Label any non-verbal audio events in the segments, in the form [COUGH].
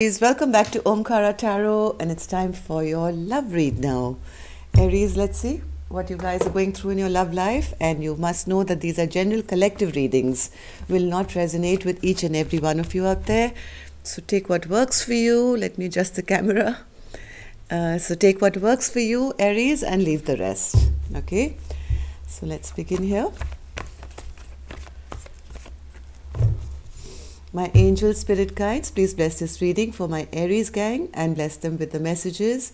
Guys, welcome back to Omkara Tarot, and it's time for your love read now. Aries, let's see what you guys are going through in your love life, and you must know that these are general collective readings, will not resonate with each and every one of you out there. So take what works for you. Let me adjust the camera. Uh, so take what works for you, Aries, and leave the rest. Okay, so let's begin here. My angel spirit guides, please bless this reading for my Aries gang and bless them with the messages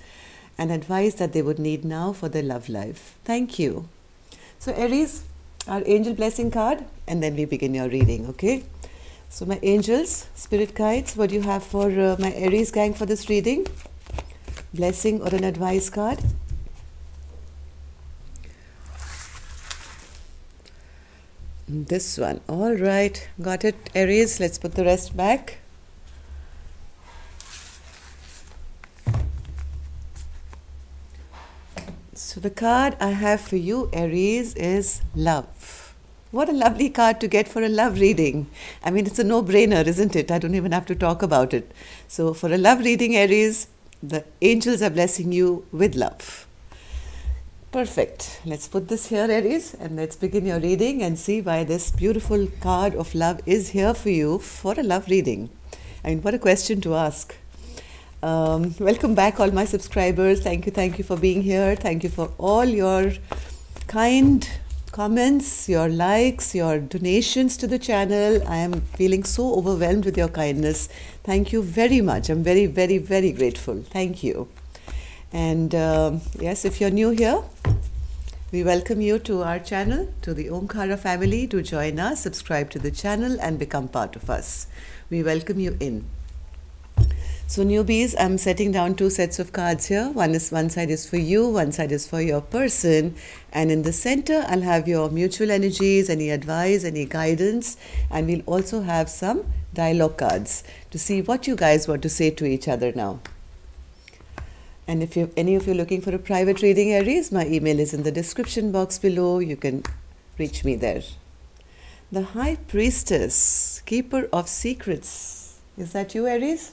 and advice that they would need now for their love life. Thank you. So, Aries, our angel blessing card, and then we begin your reading, okay? So, my angels, spirit guides, what do you have for uh, my Aries gang for this reading? Blessing or an advice card? this one all right got it Aries. let's put the rest back so the card i have for you aries is love what a lovely card to get for a love reading i mean it's a no brainer isn't it i don't even have to talk about it so for a love reading aries the angels are blessing you with love Perfect. Let's put this here, Aries, and let's begin your reading and see why this beautiful card of love is here for you for a love reading. I mean, what a question to ask. Um, welcome back, all my subscribers. Thank you, thank you for being here. Thank you for all your kind comments, your likes, your donations to the channel. I am feeling so overwhelmed with your kindness. Thank you very much. I'm very, very, very grateful. Thank you. And uh, yes, if you're new here, we welcome you to our channel, to the Omkara family, to join us, subscribe to the channel, and become part of us. We welcome you in. So, newbies, I'm setting down two sets of cards here. One is one side is for you, one side is for your person. And in the center, I'll have your mutual energies, any advice, any guidance, and we'll also have some dialogue cards to see what you guys want to say to each other now. And if you, any of you looking for a private reading, Aries, my email is in the description box below. You can reach me there. The High Priestess, Keeper of Secrets. Is that you, Aries?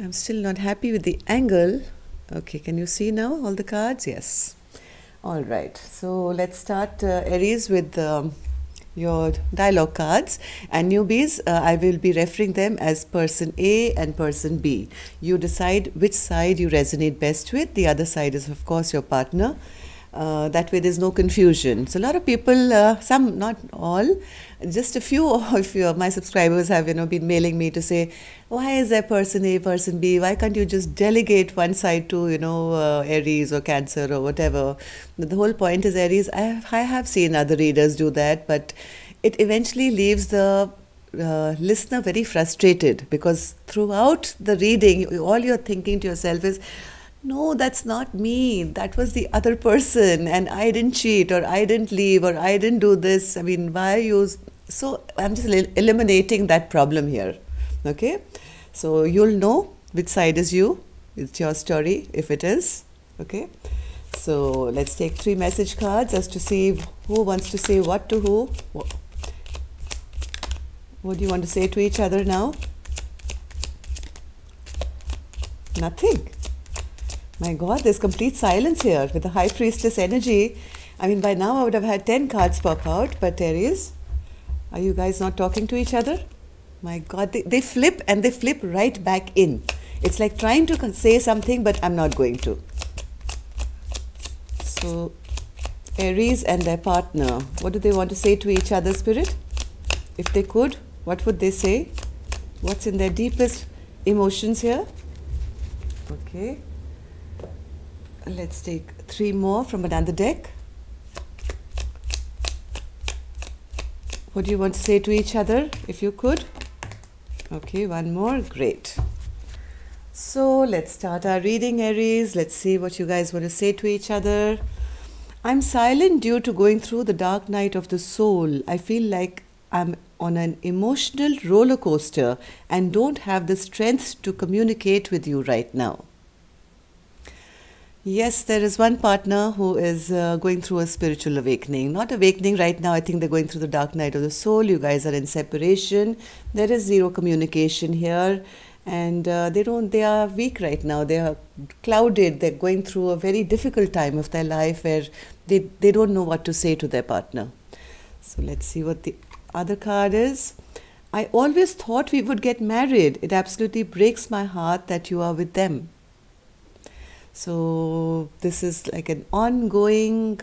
I'm still not happy with the angle. Okay, can you see now all the cards? Yes. All right, so let's start, uh, Aries, with Um, your dialogue cards. And newbies, uh, I will be referring them as person A and person B. You decide which side you resonate best with. The other side is, of course, your partner. Uh, that way, there's no confusion. So a lot of people, uh, some not all, just a few [LAUGHS] of your, my subscribers have you know been mailing me to say, why is there person A, person B? Why can't you just delegate one side to you know uh, Aries or Cancer or whatever? The whole point is Aries. I have, I have seen other readers do that, but it eventually leaves the uh, listener very frustrated because throughout the reading, all you're thinking to yourself is, no, that's not me. That was the other person, and I didn't cheat, or I didn't leave, or I didn't do this. I mean, why you? So I'm just eliminating that problem here. Okay, so you'll know which side is you. It's your story, if it is. Okay, so let's take three message cards as to see who wants to say what to who. What do you want to say to each other now? Nothing. My God, there's complete silence here with the High Priestess energy. I mean, by now I would have had 10 cards pop out, but there is. Are you guys not talking to each other? My God, they, they flip and they flip right back in. It's like trying to say something, but I'm not going to. So, Aries and their partner, what do they want to say to each other, Spirit? If they could, what would they say? What's in their deepest emotions here? Okay. Let's take three more from another deck. What do you want to say to each other, if you could? Okay, one more. Great. So let's start our reading, Aries. Let's see what you guys want to say to each other. I'm silent due to going through the dark night of the soul. I feel like I'm on an emotional roller coaster and don't have the strength to communicate with you right now. Yes, there is one partner who is uh, going through a spiritual awakening. Not awakening right now, I think they're going through the dark night of the soul. You guys are in separation. There is zero communication here. And uh, they don't, they are weak right now. They are clouded. They're going through a very difficult time of their life where they, they don't know what to say to their partner. So let's see what the other card is. I always thought we would get married. It absolutely breaks my heart that you are with them. So, this is like an ongoing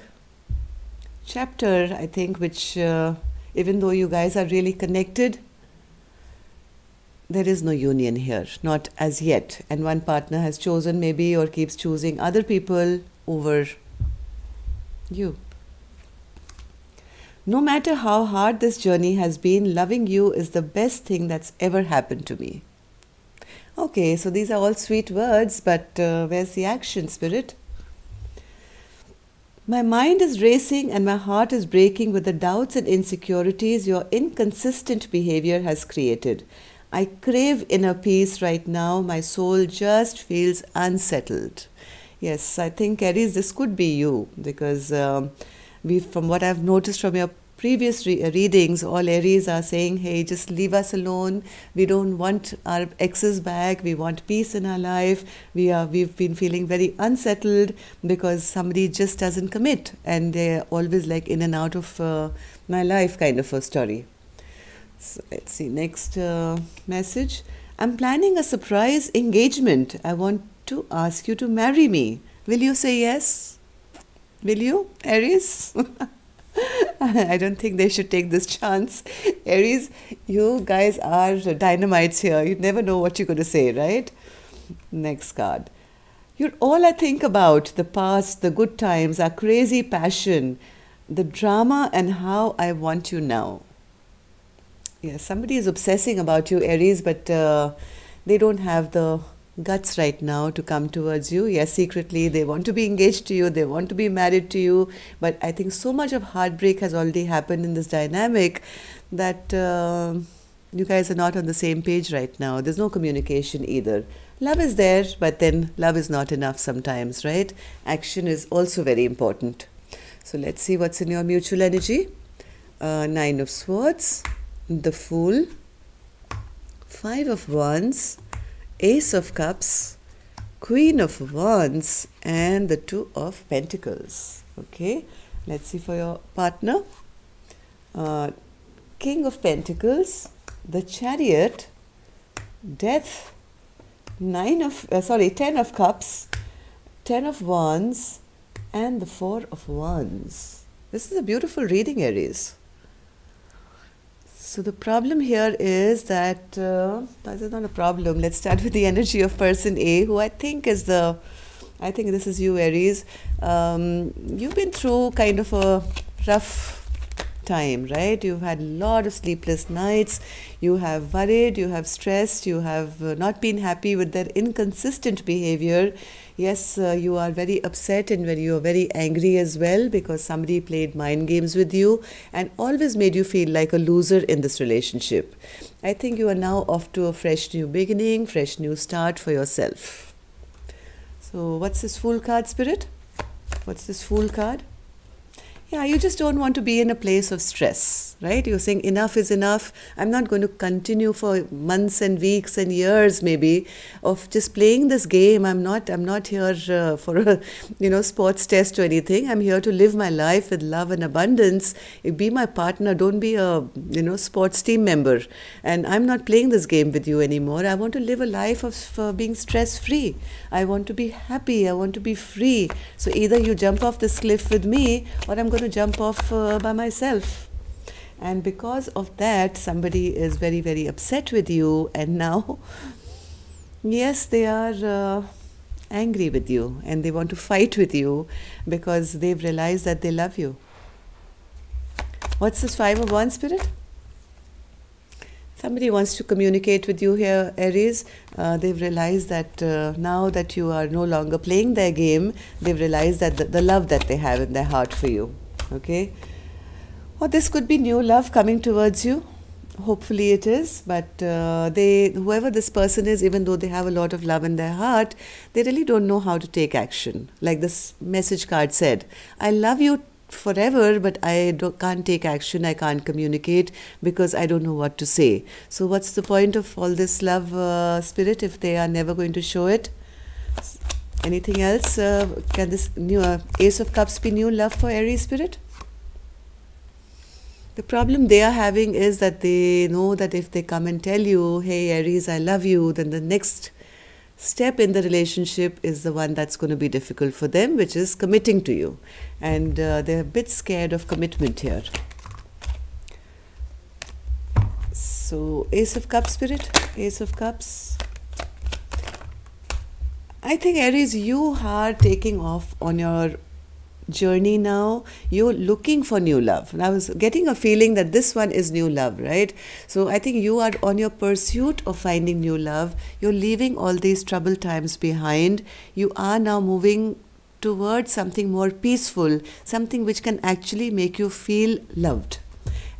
chapter, I think, which uh, even though you guys are really connected, there is no union here, not as yet. And one partner has chosen, maybe, or keeps choosing other people over you. No matter how hard this journey has been, loving you is the best thing that's ever happened to me. Okay, so these are all sweet words, but uh, where's the action, spirit? My mind is racing and my heart is breaking with the doubts and insecurities your inconsistent behavior has created. I crave inner peace right now. My soul just feels unsettled. Yes, I think, Aries, this could be you because um, we, from what I've noticed from your previous re uh, readings, all Aries are saying, hey, just leave us alone. We don't want our exes back. We want peace in our life. We are, we've been feeling very unsettled because somebody just doesn't commit. And they're always like in and out of uh, my life kind of a story. So let's see, next uh, message. I'm planning a surprise engagement. I want to ask you to marry me. Will you say yes? Will you, Aries? [LAUGHS] [LAUGHS] I don't think they should take this chance. Aries, you guys are dynamites here. You never know what you're going to say, right? Next card. You're all I think about the past, the good times, our crazy passion, the drama, and how I want you now. Yes, yeah, somebody is obsessing about you, Aries, but uh, they don't have the guts right now to come towards you. Yes, secretly, they want to be engaged to you, they want to be married to you. But I think so much of heartbreak has already happened in this dynamic that uh, you guys are not on the same page right now. There's no communication either. Love is there, but then love is not enough sometimes, right? Action is also very important. So let's see what's in your mutual energy. Uh, nine of Swords, the Fool, Five of Wands, Ace of Cups, Queen of Wands, and the Two of Pentacles. Okay, let's see for your partner. Uh, King of Pentacles, the Chariot, Death, Nine of uh, sorry, Ten of Cups, Ten of Wands, and the Four of Wands. This is a beautiful reading, Aries. So the problem here is that uh, this is not a problem. Let's start with the energy of person A, who I think is the, I think this is you, Aries. Um, you've been through kind of a rough time right you've had a lot of sleepless nights you have worried you have stressed you have uh, not been happy with their inconsistent behavior yes uh, you are very upset and when you are very angry as well because somebody played mind games with you and always made you feel like a loser in this relationship i think you are now off to a fresh new beginning fresh new start for yourself so what's this fool card spirit what's this fool card yeah, you just don't want to be in a place of stress right? You're saying enough is enough. I'm not going to continue for months and weeks and years, maybe, of just playing this game. I'm not. I'm not here uh, for a, you know, sports test or anything. I'm here to live my life with love and abundance. Be my partner. Don't be a, you know, sports team member. And I'm not playing this game with you anymore. I want to live a life of uh, being stress free. I want to be happy. I want to be free. So either you jump off this cliff with me, or I'm going to jump off uh, by myself. And because of that, somebody is very, very upset with you, and now, yes, they are uh, angry with you and they want to fight with you because they've realized that they love you. What's this Five of Wands spirit? Somebody wants to communicate with you here, Aries. Uh, they've realized that uh, now that you are no longer playing their game, they've realized that the, the love that they have in their heart for you. Okay? Or this could be new love coming towards you. Hopefully it is, but uh, they, whoever this person is, even though they have a lot of love in their heart, they really don't know how to take action. Like this message card said, I love you forever, but I can't take action, I can't communicate because I don't know what to say. So, what's the point of all this love uh, spirit if they are never going to show it? Anything else? Uh, can this new uh, Ace of Cups be new love for Aries spirit? The problem they are having is that they know that if they come and tell you, hey, Aries, I love you, then the next step in the relationship is the one that's going to be difficult for them, which is committing to you. And uh, they're a bit scared of commitment here. So, Ace of Cups, Spirit, Ace of Cups. I think, Aries, you are taking off on your journey now you're looking for new love and i was getting a feeling that this one is new love right so i think you are on your pursuit of finding new love you're leaving all these trouble times behind you are now moving towards something more peaceful something which can actually make you feel loved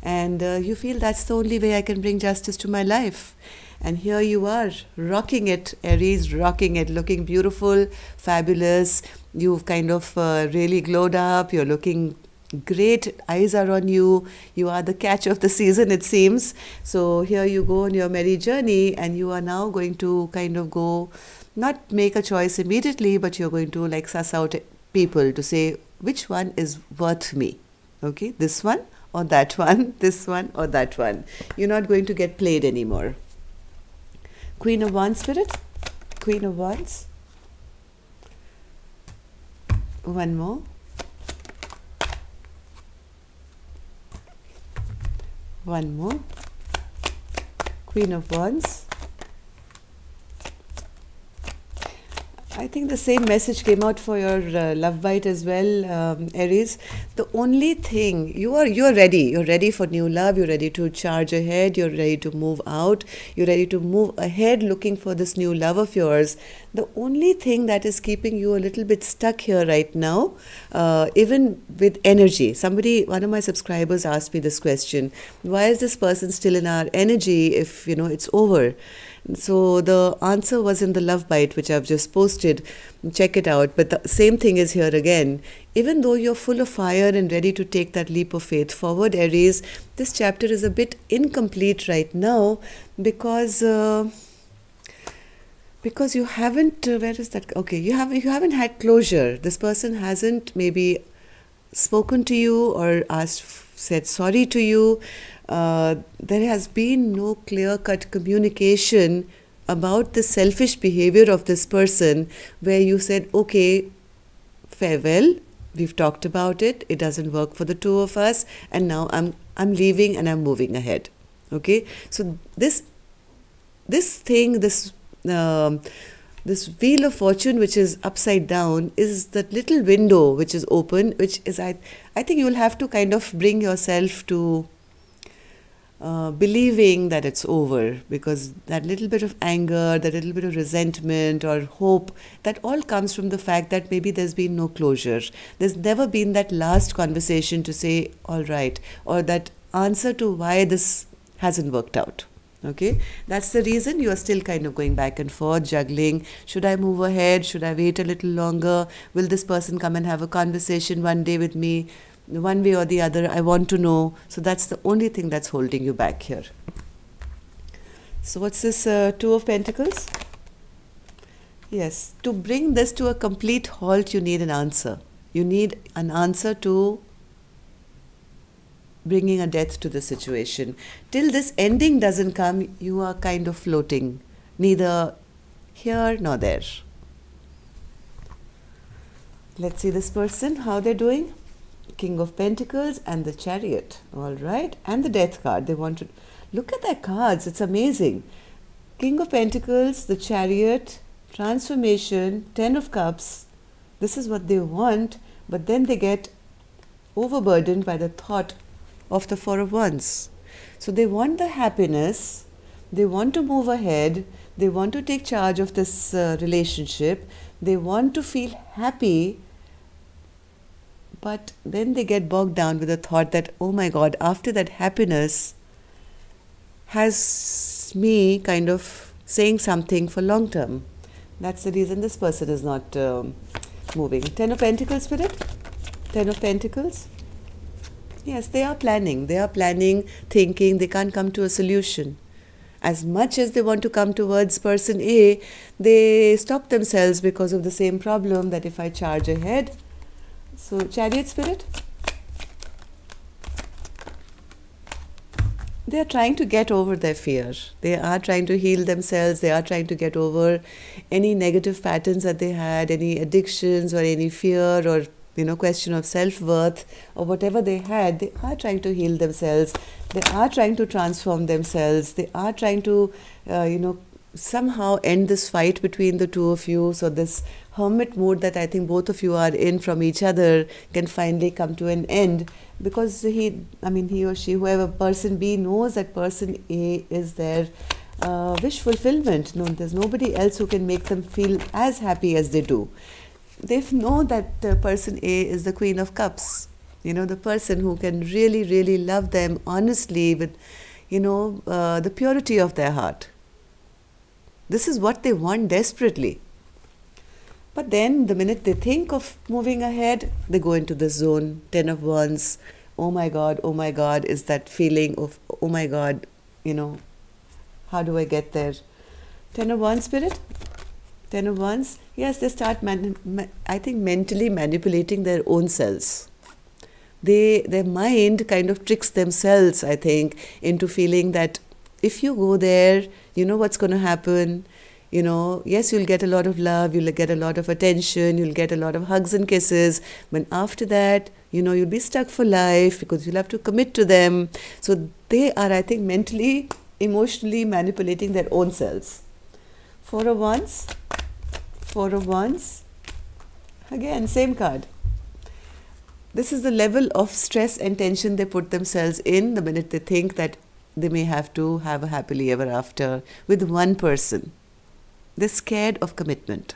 and uh, you feel that's the only way I can bring justice to my life. And here you are, rocking it, Aries, rocking it, looking beautiful, fabulous. You've kind of uh, really glowed up, you're looking great eyes are on you you are the catch of the season it seems so here you go on your merry journey and you are now going to kind of go not make a choice immediately but you're going to like suss out people to say which one is worth me okay this one or that one, [LAUGHS] this one or that one. You're not going to get played anymore. Queen of Wands, Spirit. Queen of Wands. One more. One more. Queen of Wands. I think the same message came out for your uh, love bite as well, um, Aries. The only thing you are you are ready. You're ready for new love. You're ready to charge ahead. You're ready to move out. You're ready to move ahead, looking for this new love of yours. The only thing that is keeping you a little bit stuck here right now, uh, even with energy. Somebody, one of my subscribers, asked me this question: Why is this person still in our energy if you know it's over? So the answer was in the love bite, which I've just posted. Check it out. But the same thing is here again. Even though you're full of fire and ready to take that leap of faith forward, Aries, this chapter is a bit incomplete right now because. Uh, because you haven't uh, where is that okay you have you haven't had closure this person hasn't maybe spoken to you or asked said sorry to you uh, there has been no clear cut communication about the selfish behavior of this person where you said, okay, farewell, we've talked about it, it doesn't work for the two of us, and now I'm, I'm leaving and I'm moving ahead. Okay, so this this thing, this um, this wheel of fortune which is upside down is that little window which is open, which is I I think you will have to kind of bring yourself to uh, believing that it's over because that little bit of anger, that little bit of resentment or hope, that all comes from the fact that maybe there's been no closure. There's never been that last conversation to say, all right, or that answer to why this hasn't worked out. Okay, that's the reason you are still kind of going back and forth, juggling. Should I move ahead? Should I wait a little longer? Will this person come and have a conversation one day with me? one way or the other, I want to know. So that's the only thing that's holding you back here. So what's this uh, Two of Pentacles? Yes, to bring this to a complete halt, you need an answer. You need an answer to bringing a death to the situation. Till this ending doesn't come, you are kind of floating, neither here nor there. Let's see this person, how they're doing. King of Pentacles and the Chariot, all right, and the Death card. They want to look at their cards, it's amazing. King of Pentacles, the Chariot, Transformation, Ten of Cups. This is what they want, but then they get overburdened by the thought of the Four of Wands. So they want the happiness, they want to move ahead, they want to take charge of this uh, relationship, they want to feel happy but then they get bogged down with the thought that, oh my God, after that happiness has me kind of saying something for long term. That's the reason this person is not um, moving. Ten of Pentacles, Spirit? Ten of Pentacles? Yes, they are planning. They are planning, thinking they can't come to a solution. As much as they want to come towards person A, they stop themselves because of the same problem that if I charge ahead, so, chariot spirit, they are trying to get over their fear. They are trying to heal themselves. They are trying to get over any negative patterns that they had, any addictions or any fear or you know question of self worth or whatever they had. They are trying to heal themselves. They are trying to transform themselves. They are trying to uh, you know somehow end this fight between the two of you. So this hermit mode that I think both of you are in from each other can finally come to an end because he, I mean, he or she, whoever person B knows that person A is their Uh, wish fulfillment. No, there's nobody else who can make them feel as happy as they do. They know that uh, person A is the Queen of Cups. You know, the person who can really, really love them honestly with, you know, uh, the purity of their heart. This is what they want desperately. But then the minute they think of moving ahead, they go into the zone, 10 of wands. Oh my God, oh my God, is that feeling of, oh my God, you know, how do I get there? Ten of wands, spirit? Ten of wands? Yes, they start, I think, mentally manipulating their own selves. They, their mind kind of tricks themselves, I think, into feeling that if you go there, you know what's going to happen you know yes you'll get a lot of love you'll get a lot of attention you'll get a lot of hugs and kisses but after that you know you'll be stuck for life because you'll have to commit to them so they are i think mentally emotionally manipulating their own selves four of wands four of wands again same card this is the level of stress and tension they put themselves in the minute they think that they may have to have a happily ever after with one person they're scared of commitment.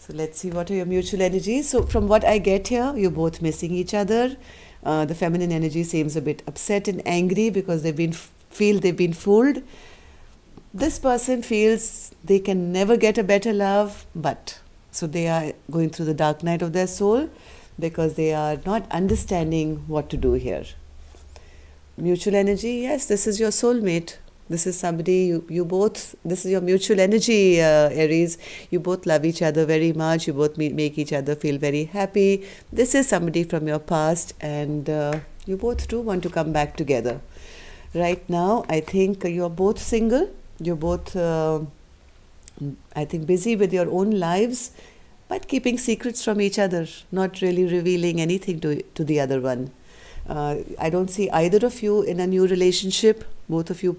So let's see what are your mutual energies. So from what I get here, you're both missing each other. Uh, the feminine energy seems a bit upset and angry because they've been feel they've been fooled. This person feels they can never get a better love, but so they are going through the dark night of their soul because they are not understanding what to do here. Mutual energy, yes, this is your soulmate this is somebody you, you both this is your mutual energy uh, aries you both love each other very much you both make each other feel very happy this is somebody from your past and uh, you both do want to come back together right now i think you're both single you're both uh, i think busy with your own lives but keeping secrets from each other not really revealing anything to, to the other one uh, i don't see either of you in a new relationship both of you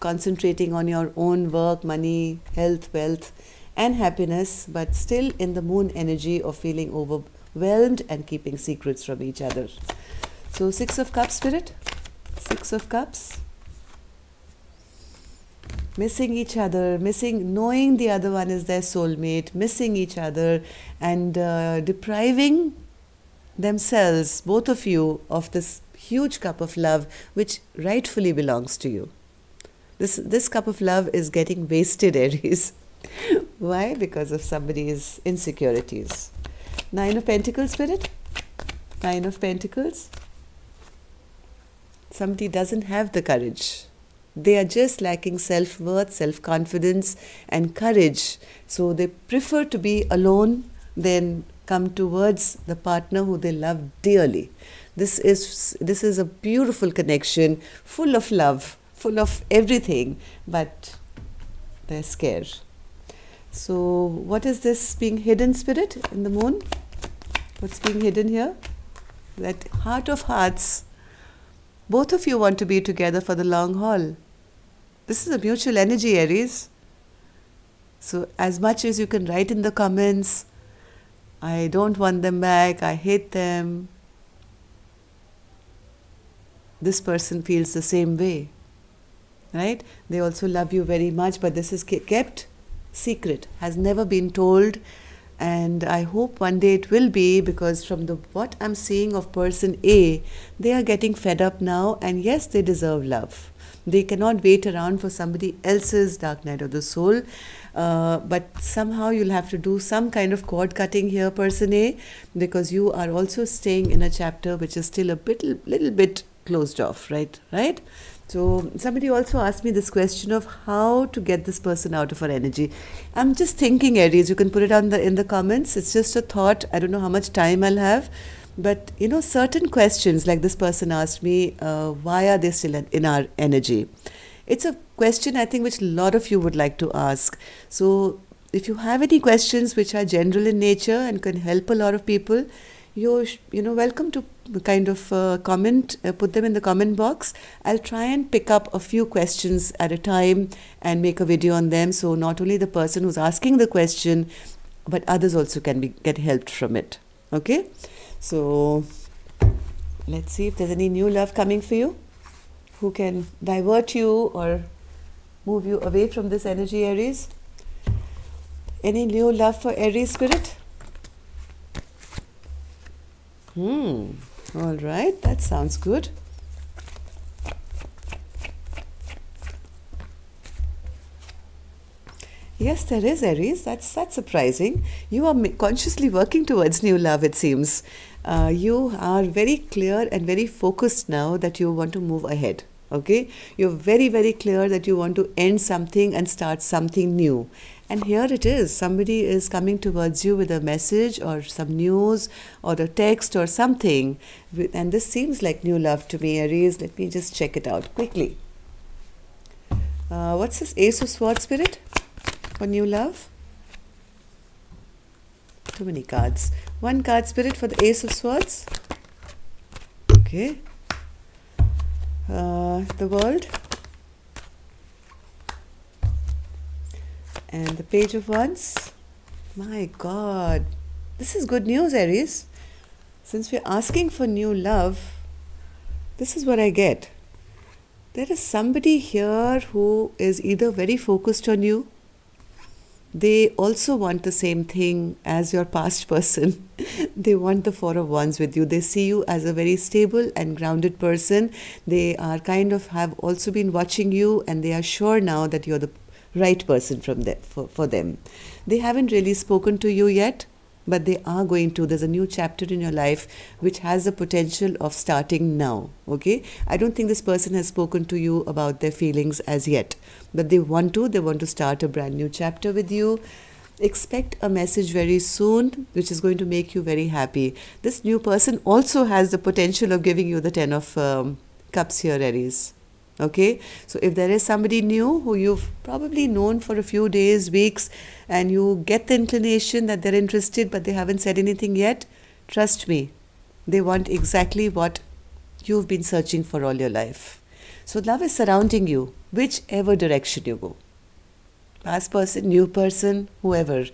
concentrating on your own work, money, health, wealth, and happiness, but still in the moon energy of feeling overwhelmed and keeping secrets from each other. So, Six of Cups spirit, Six of Cups. Missing each other, missing, knowing the other one is their soulmate, missing each other, and uh, depriving themselves, both of you, of this huge cup of love which rightfully belongs to you this this cup of love is getting wasted aries [LAUGHS] why because of somebody's insecurities nine of pentacles spirit nine of pentacles somebody doesn't have the courage they are just lacking self worth, self confidence, and courage. So they prefer to be alone than come towards the partner who they love dearly. This is, this is a beautiful connection, full of love, full of everything, but they're scared. So, what is this being hidden spirit in the moon? What's being hidden here? That heart of hearts. Both of you want to be together for the long haul. This is a mutual energy, Aries. So, as much as you can write in the comments, I don't want them back, I hate them, this person feels the same way right? They also love you very much, but this is kept secret, has never been told. And I hope one day it will be because from the what I'm seeing of person A, they are getting fed up now, and yes, they deserve love. They cannot wait around for somebody else's dark night of the soul. Uh, but somehow you'll have to do some kind of cord cutting here, person A, because you are also staying in a chapter which is still a bit, little bit closed off, right? Right? So somebody also asked me this question of how to get this person out of our energy. I'm just thinking, Aries. You can put it on the in the comments. It's just a thought. I don't know how much time I'll have, but you know, certain questions like this person asked me, uh, why are they still in our energy? It's a question I think which a lot of you would like to ask. So if you have any questions which are general in nature and can help a lot of people, you you know welcome to kind of uh, comment uh, put them in the comment box i'll try and pick up a few questions at a time and make a video on them so not only the person who's asking the question but others also can be get helped from it okay so let's see if there's any new love coming for you who can divert you or move you away from this energy aries any new love for aries spirit Hmm. All right. That sounds good. Yes, there is, Aries. That's that's surprising. You are consciously working towards new love. It seems uh, you are very clear and very focused now that you want to move ahead. Okay, you're very very clear that you want to end something and start something new, and here it is somebody is coming towards you with a message or some news or a text or something. And this seems like new love to me, Aries. Let me just check it out quickly. Uh, what's this Ace of Swords Spirit for new love? Too many cards. One card spirit for the Ace of Swords. Okay. Uh, the world And the Page of Wands. My God. This is good news, Aries. Since we're asking for new love, this is what I get. There is somebody here who is either very focused on you, they also want the same thing as your past person. [LAUGHS] they want the Four of Wands with you. They see you as a very stable and grounded person. They are kind of have also been watching you and they are sure now that you're the right person from them, for, for them. They haven't really spoken to you yet, but they are going to. There's a new chapter in your life which has the potential of starting now. Okay? I don't think this person has spoken to you about their feelings as yet, but they want to. They want to start a brand new chapter with you. Expect a message very soon which is going to make you very happy. This new person also has the potential of giving you the 10 of um, cups here, Aries okay so if there is somebody new who you've probably known for a few days weeks and you get the inclination that they're interested but they haven't said anything yet trust me they want exactly what you've been searching for all your life so love is surrounding you whichever direction you go past person new person whoever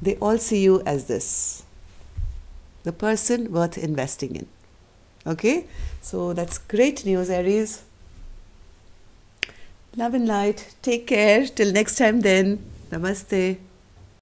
they all see you as this the person worth investing in okay so that's great news aries Love and light. Take care. Till next time, then. Namaste.